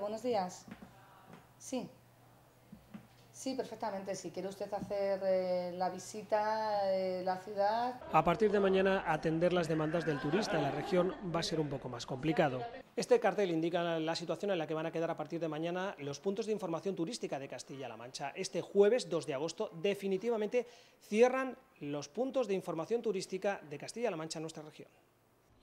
buenos días. Sí. Sí, perfectamente. Si quiere usted hacer eh, la visita, a eh, la ciudad. A partir de mañana, atender las demandas del turista en la región va a ser un poco más complicado. Este cartel indica la situación en la que van a quedar a partir de mañana los puntos de información turística de Castilla-La Mancha. Este jueves 2 de agosto definitivamente cierran los puntos de información turística de Castilla-La Mancha en nuestra región.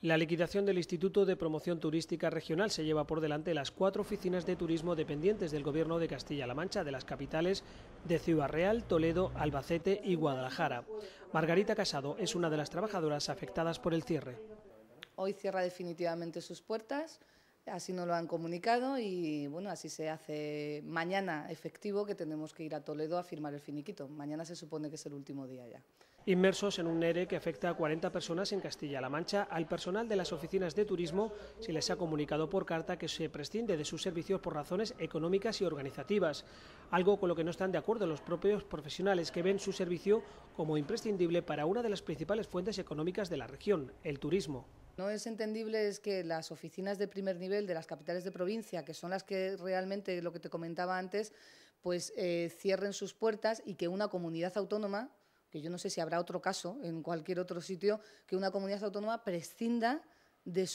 La liquidación del Instituto de Promoción Turística Regional se lleva por delante las cuatro oficinas de turismo dependientes del Gobierno de Castilla-La Mancha de las capitales de Ciudad Real, Toledo, Albacete y Guadalajara. Margarita Casado es una de las trabajadoras afectadas por el cierre. Hoy cierra definitivamente sus puertas Así nos lo han comunicado y bueno, así se hace mañana efectivo que tenemos que ir a Toledo a firmar el finiquito. Mañana se supone que es el último día ya. Inmersos en un ERE que afecta a 40 personas en Castilla-La Mancha, al personal de las oficinas de turismo se les ha comunicado por carta que se prescinde de sus servicios por razones económicas y organizativas, algo con lo que no están de acuerdo los propios profesionales que ven su servicio como imprescindible para una de las principales fuentes económicas de la región, el turismo. No es entendible es que las oficinas de primer nivel de las capitales de provincia, que son las que realmente, lo que te comentaba antes, pues eh, cierren sus puertas y que una comunidad autónoma, que yo no sé si habrá otro caso en cualquier otro sitio, que una comunidad autónoma prescinda de,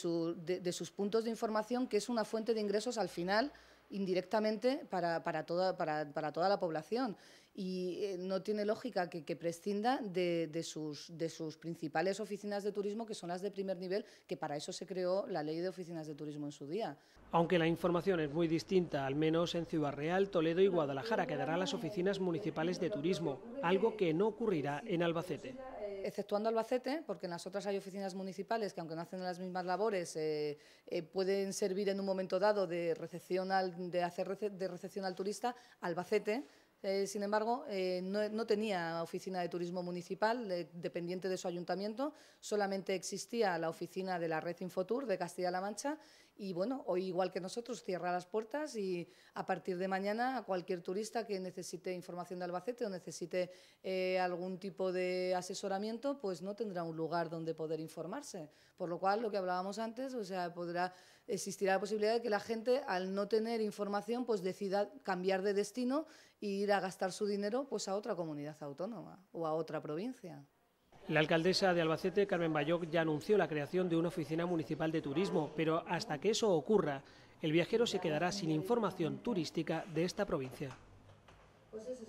sus puntos de información, que es una fuente de ingresos al final indirectamente para, para, toda, para, toda, la población. Y eh, no tiene lógica que, prescinda de sus, de sus principales oficinas de turismo, que son las de primer nivel, que para eso se creó la ley de oficinas de turismo en su día. Aunque la información es muy distinta, al menos en Ciudad Real, Toledo y Guadalajara quedarán las oficinas municipales de turismo, algo que no ocurrirá en Albacete exceptuando Albacete, porque en las otras hay oficinas municipales que, aunque no hacen las mismas labores, eh, eh, pueden servir en un momento dado de recepción al, de hacer de recepción al turista. Albacete eh, sin embargo, eh, no, tenía oficina de turismo municipal dependiente de su ayuntamiento, solamente existía la oficina de la red Infotur de Castilla-La Mancha y bueno, hoy igual que nosotros cierra las puertas y a partir de mañana a cualquier turista que necesite información de Albacete o necesite eh, algún tipo de asesoramiento, pues no tendrá un lugar donde poder informarse. Por lo cual, lo que hablábamos antes, o sea, podrá existirá la posibilidad de que la gente, al no tener información, pues decida cambiar de destino e ir a gastar su dinero pues a otra comunidad autónoma o a otra provincia. La alcaldesa de Albacete, Carmen Bayoc, ya anunció la creación de una oficina municipal de turismo, pero hasta que eso ocurra, el viajero se quedará sin información turística de esta provincia. Pues